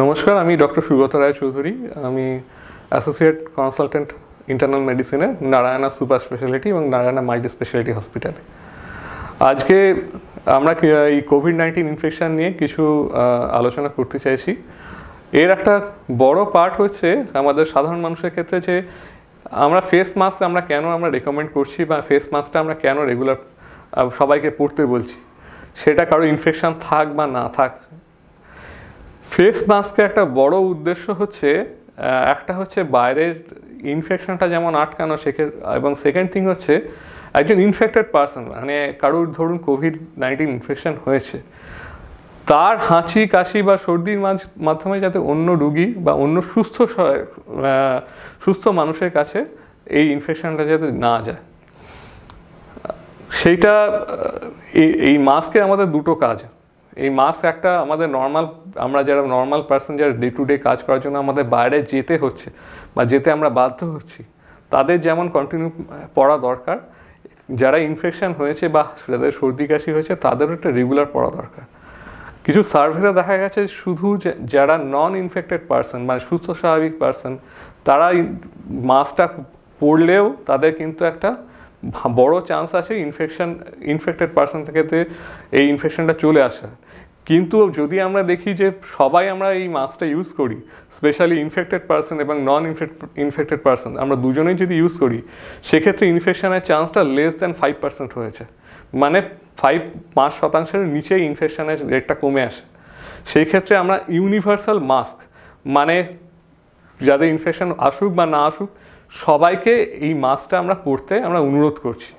নমস্কার আমি ডক্টর সুব্রত রায় চৌধুরী আমি অ্যাসোসিয়েট কনসালটেন্ট ইন্টারনাল মেডিসিনে নারায়ণা সুপার স্পেশালিটি এবং নারায়ণা মাল্টি স্পেশালিটি হসপিটালে আজকে আমরা এই কোভিড নাইন্টিন ইনফেকশান নিয়ে কিছু আলোচনা করতে চাইছি এর একটা বড় পার্ট হচ্ছে আমাদের সাধারণ মানুষের ক্ষেত্রে যে আমরা ফেস মাস্ক আমরা কেন আমরা রেকমেন্ড করছি বা ফেস মাস্কটা আমরা কেন রেগুলার সবাইকে পড়তে বলছি সেটা কারো ইনফেকশান থাক বা না থাক ফেস মাস্কের একটা বড় উদ্দেশ্য হচ্ছে একটা হচ্ছে বাইরের ইনফেকশনটা যেমন আটকানো সেক্ষেত্রে এবং সেকেন্ড থিং হচ্ছে একজন ইনফেক্টেড পার্সন মানে কারোর ধরুন কোভিড নাইন্টিন ইনফেকশন হয়েছে তার হাঁচি কাশি বা সর্দির মাধ্যমে যাতে অন্য রুগী বা অন্য সুস্থ সুস্থ মানুষের কাছে এই ইনফেকশনটা যাতে না যায় সেইটা এই মাস্কের আমাদের দুটো কাজ এই মাস্ক একটা আমাদের নর্মাল আমরা যারা নর্মাল পার্সন যারা ডে টু ডে কাজ করার জন্য আমাদের বাইরে যেতে হচ্ছে বা যেতে আমরা বাধ্য হচ্ছি তাদের যেমন কন্টিনিউ পড়া দরকার যারা ইনফেকশন হয়েছে বা যাদের সর্দি কাশি হয়েছে তাদেরও একটা রেগুলার পড়া দরকার কিছু সার্ভেতে দেখা গেছে শুধু যারা নন ইনফেক্টেড পার্সন মানে সুস্থ স্বাভাবিক পার্সন তারা মাস্কটা পড়লেও তাদের কিন্তু একটা বড় চান্স আছে ইনফেকশন ইনফেক্টেড পার্সন থেকে এই ইনফেকশনটা চলে আসা কিন্তু যদি আমরা দেখি যে সবাই আমরা এই মাস্কটা ইউজ করি স্পেশালি ইনফেক্টেড পার্সন এবং নন ইনফেক্ট ইনফেক্টেড পার্সন আমরা দুজনেই যদি ইউজ করি সেক্ষেত্রে ইনফেকশনের চান্সটা লেস দ্যান ফাইভ পার্সেন্ট হয়েছে মানে ফাইভ পাঁচ শতাংশের নিচে ইনফেকশনের রেটটা কমে আসে সেই ক্ষেত্রে আমরা ইউনিভার্সাল মাস্ক মানে যাদের ইনফেকশন আসুক বা না আসুক সবাইকে এই মাস্কটা আমরা পড়তে আমরা অনুরোধ করছি